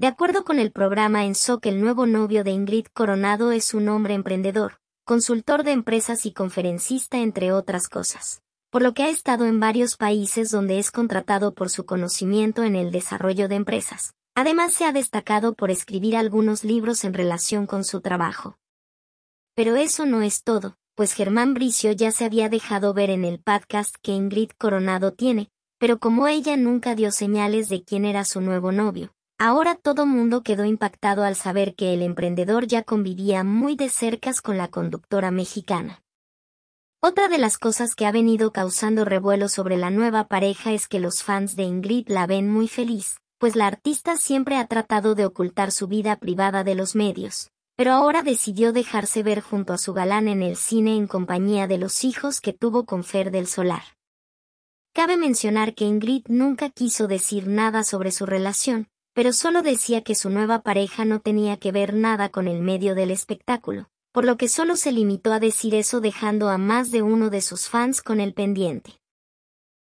De acuerdo con el programa en SOC, el nuevo novio de Ingrid Coronado es un hombre emprendedor, consultor de empresas y conferencista entre otras cosas, por lo que ha estado en varios países donde es contratado por su conocimiento en el desarrollo de empresas. Además se ha destacado por escribir algunos libros en relación con su trabajo. Pero eso no es todo, pues Germán Bricio ya se había dejado ver en el podcast que Ingrid Coronado tiene, pero como ella nunca dio señales de quién era su nuevo novio, Ahora todo mundo quedó impactado al saber que el emprendedor ya convivía muy de cercas con la conductora mexicana. Otra de las cosas que ha venido causando revuelo sobre la nueva pareja es que los fans de Ingrid la ven muy feliz, pues la artista siempre ha tratado de ocultar su vida privada de los medios, pero ahora decidió dejarse ver junto a su galán en el cine en compañía de los hijos que tuvo con Fer del Solar. Cabe mencionar que Ingrid nunca quiso decir nada sobre su relación, pero solo decía que su nueva pareja no tenía que ver nada con el medio del espectáculo, por lo que solo se limitó a decir eso dejando a más de uno de sus fans con el pendiente.